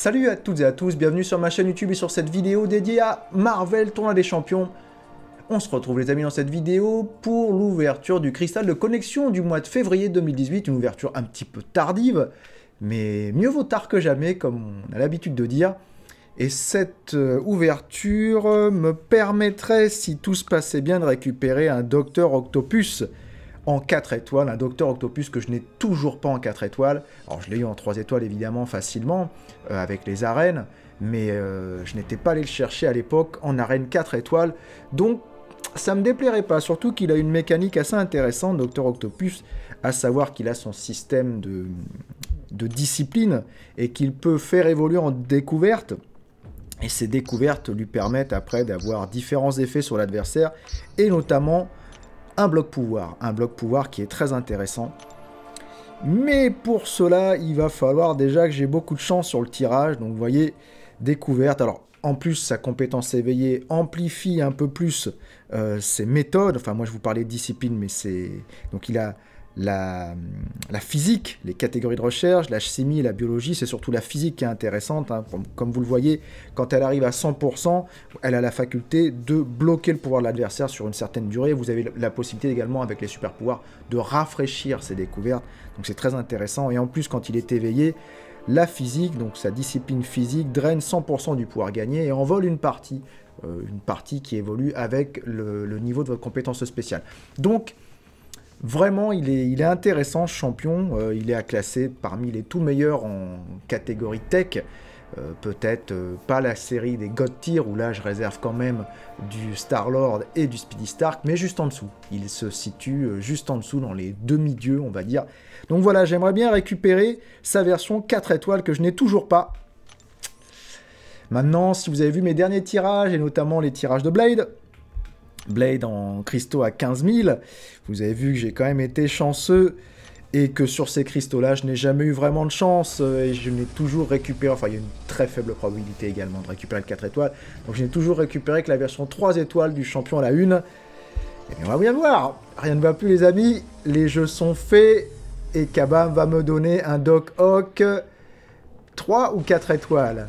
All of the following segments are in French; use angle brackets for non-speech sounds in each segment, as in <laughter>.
Salut à toutes et à tous, bienvenue sur ma chaîne YouTube et sur cette vidéo dédiée à Marvel Tournoi des Champions. On se retrouve les amis dans cette vidéo pour l'ouverture du cristal de connexion du mois de février 2018, une ouverture un petit peu tardive, mais mieux vaut tard que jamais comme on a l'habitude de dire. Et cette euh, ouverture euh, me permettrait, si tout se passait bien, de récupérer un Docteur Octopus en 4 étoiles, un Docteur Octopus que je n'ai toujours pas en 4 étoiles. Alors je l'ai eu en 3 étoiles évidemment facilement, euh, avec les arènes, mais euh, je n'étais pas allé le chercher à l'époque en arène 4 étoiles, donc ça me déplairait pas, surtout qu'il a une mécanique assez intéressante, Docteur Octopus, à savoir qu'il a son système de, de discipline et qu'il peut faire évoluer en découverte. Et ces découvertes lui permettent après d'avoir différents effets sur l'adversaire et notamment un bloc pouvoir. Un bloc pouvoir qui est très intéressant. Mais pour cela, il va falloir déjà que j'ai beaucoup de chance sur le tirage. Donc vous voyez, découverte. Alors en plus, sa compétence éveillée amplifie un peu plus euh, ses méthodes. Enfin, moi, je vous parlais de discipline, mais c'est... Donc, il a la, physique, les catégories de recherche, la chimie, la biologie, c'est surtout la physique qui est intéressante. Hein. Comme vous le voyez, quand elle arrive à 100%, elle a la faculté de bloquer le pouvoir de l'adversaire sur une certaine durée. Vous avez la possibilité également, avec les super pouvoirs, de rafraîchir ses découvertes. Donc c'est très intéressant. Et en plus, quand il est éveillé, la physique, donc sa discipline physique, draine 100% du pouvoir gagné et envole une partie, euh, une partie qui évolue avec le, le niveau de votre compétence spéciale. Donc, Vraiment, il est, intéressant ce champion. Euh, il est à classer parmi les tout meilleurs en catégorie tech. Euh, peut-être euh, pas la série des God Tier, où là je réserve quand même du Star-Lord et du Speedy Stark, mais juste en dessous. Il se situe juste en dessous dans les demi-dieux, on va dire. Donc voilà, j'aimerais bien récupérer sa version 4 étoiles que je n'ai toujours pas. Maintenant, si vous avez vu mes derniers tirages, et notamment les tirages de Blade, Blade en cristaux à 15 000. Vous avez vu que j'ai quand même été chanceux et que sur ces cristaux-là, je n'ai jamais eu vraiment de chance euh, et je n'ai toujours récupéré, enfin il y a une très faible probabilité également de récupérer le 4 étoiles, donc je n'ai toujours récupéré que la version 3 étoiles du champion à la une. Et bien on va bien voir, rien ne va plus les amis, les jeux sont faits et Kabam va me donner un Doc Hawk 3 ou 4 étoiles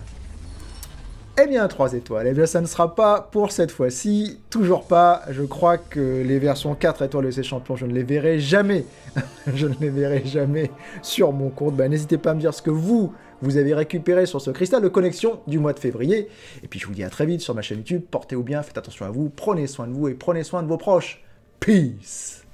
eh bien, 3 étoiles. et eh bien, ça ne sera pas pour cette fois-ci. Toujours pas. Je crois que les versions 4 étoiles de ces champions, je ne les verrai jamais. <laughs> je ne les verrai jamais sur mon compte. Bah, n'hésitez pas à me dire ce que vous, vous avez récupéré sur ce cristal de connexion du mois de février. Et puis, je vous dis à très vite sur ma chaîne YouTube. Portez-vous bien, faites attention à vous, prenez soin de vous et prenez soin de vos proches. Peace